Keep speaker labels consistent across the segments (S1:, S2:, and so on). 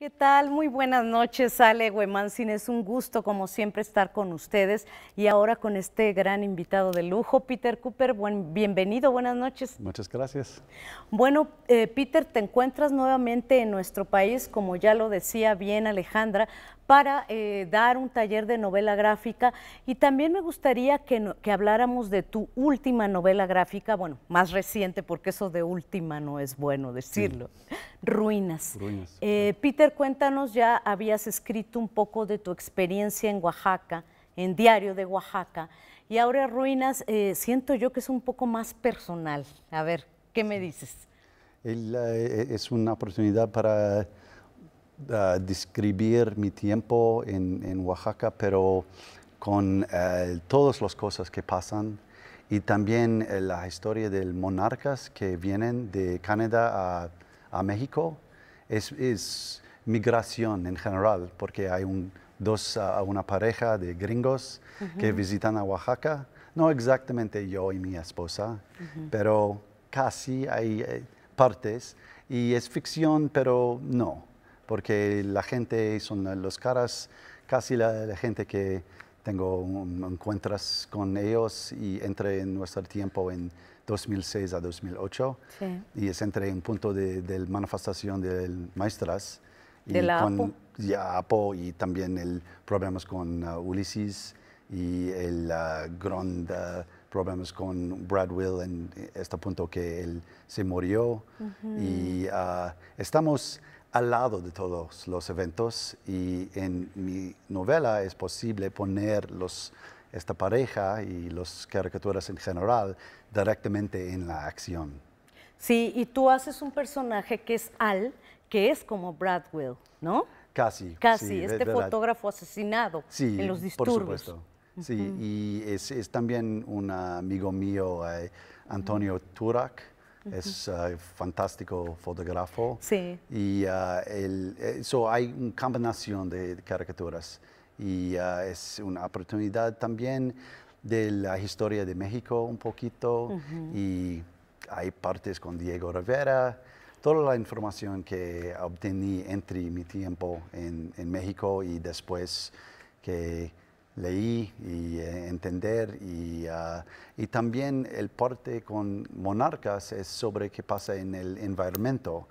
S1: ¿Qué tal? Muy buenas noches, Ale Huemansin. Es un gusto, como siempre, estar con ustedes y ahora con este gran invitado de lujo, Peter Cooper. Buen, bienvenido, buenas noches. Muchas gracias. Bueno, eh, Peter, te encuentras nuevamente en nuestro país, como ya lo decía bien Alejandra, para eh, dar un taller de novela gráfica y también me gustaría que, habláramos de tu última novela gráfica, bueno, más reciente, porque eso de última no es bueno decirlo, Ruinas. Eh, Peter, cuéntanos, ya habías escrito un poco de tu experiencia en Oaxaca, en Diario de Oaxaca, y ahora Ruinas, eh, siento yo que es un poco más personal. A ver, ¿qué me dices?
S2: es una oportunidad para describir mi tiempo en, Oaxaca, pero con eh, todas las cosas que pasan y también eh, la historia de monarcas que vienen de Canadá a, México. Es, migración en general, porque hay un, dos, una pareja de gringos que visitan a Oaxaca. No exactamente yo y mi esposa, pero casi hay eh, partes. Y es ficción, pero no porque la gente son los caras, casi la, gente que tengo encuentras con ellos y entre en nuestro tiempo en 2006 a 2008 y es entre un punto de, manifestación del maestras y con, y también el problemas con ah, Ulises y el uh, problemas con Brad Will en este punto que él se murió. Y ah, estamos al lado de todos los eventos y en mi novela es posible poner los, esta pareja y las caricaturas en general directamente en la acción.
S1: Sí, y tú haces un personaje que es Al, que es como Brad Will, ¿no?
S2: Casi. Casi, este fotógrafo
S1: asesinado en los disturbios. Por supuesto.
S2: Sí, y es, también un amigo mío, eh, Antonio Turak, es eh, fantástico fotógrafo. Sí. Y el, eh, hay una combinación de caricaturas y es una oportunidad también de la historia de México un poquito y hay partes con Diego Rivera toda la información que obtení entre mi tiempo en México y después que leí y eh, entender y, ah, y, también el parte con monarcas es sobre qué pasa en el environmento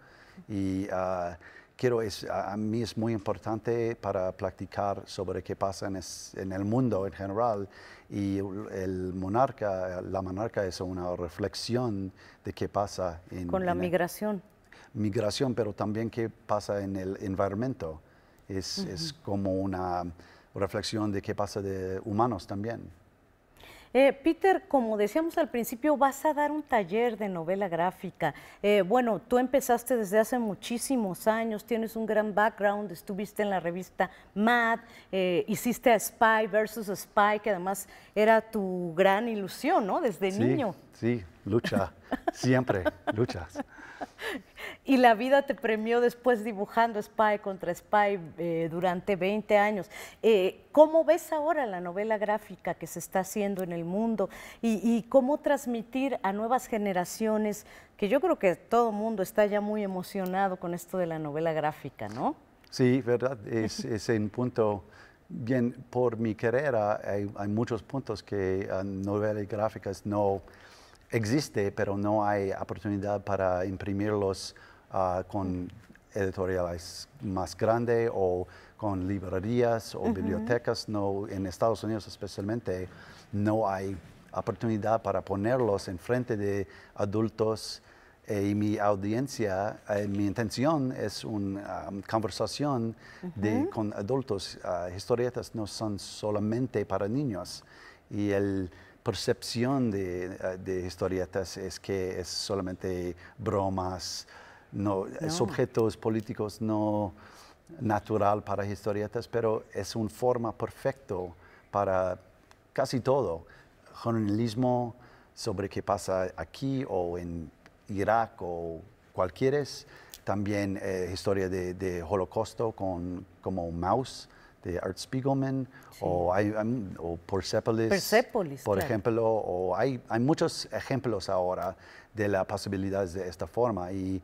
S2: y ah, quiero es, a mí es muy importante para practicar sobre qué pasa en, el mundo en general y el monarca la monarca es una reflexión de qué pasa en, con la
S1: migración
S2: migración pero también qué pasa en el environmento es como una reflexión de qué pasa de humanos también.
S1: Eh, Peter, como decíamos al principio, vas a dar un taller de novela gráfica. Eh, bueno, tú empezaste desde hace muchísimos años, tienes un gran background, estuviste en la revista Mad, eh, hiciste a Spy versus Spy, que además era tu gran ilusión, ¿no? Desde niño.
S2: Sí, lucha, siempre luchas.
S1: Y la vida te premió después dibujando Spy contra Spy eh, durante 20 años. Eh, ¿Cómo ves ahora la novela gráfica que se está haciendo en el mundo y, cómo transmitir a nuevas generaciones, que yo creo que todo el mundo está ya muy emocionado con esto de la novela gráfica, ¿no?
S2: Sí, verdad, es, un punto bien, por mi carrera hay, muchos puntos que novelas gráficas no existe, pero no hay oportunidad para imprimirlos ah, con editoriales más grandes o con librerías o bibliotecas. No, en Estados Unidos especialmente no hay oportunidad para ponerlos en frente de adultos eh, y mi audiencia, eh, mi intención es una ah, conversación de, con adultos. Ah, historietas no son solamente para niños. Y el, percepción de, historietas es que es solamente bromas, no, objetos políticos no natural para historietas, pero es una forma perfecta para casi todo. Jornalismo sobre qué pasa aquí o en Irak o cualquier, también eh, historia de, holocausto con, como mouse de Art Spiegelman, o, um, Persepolis, por ejemplo, o hay, hay muchos ejemplos ahora de la posibilidad de esta forma. Y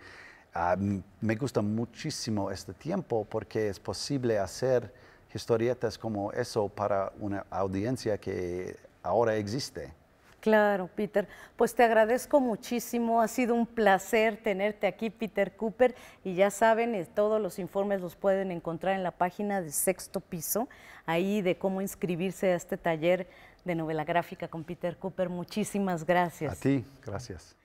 S2: um, me gusta muchísimo este tiempo porque es posible hacer historietas como eso para una audiencia que ahora existe.
S1: Claro, Peter. Pues te agradezco muchísimo. Ha sido un placer tenerte aquí, Peter Cooper. Y ya saben, eh, todos los informes los pueden encontrar en la página de Sexto Piso, ahí de cómo inscribirse a este taller de novela gráfica con Peter Cooper. Muchísimas gracias. A
S2: ti, gracias.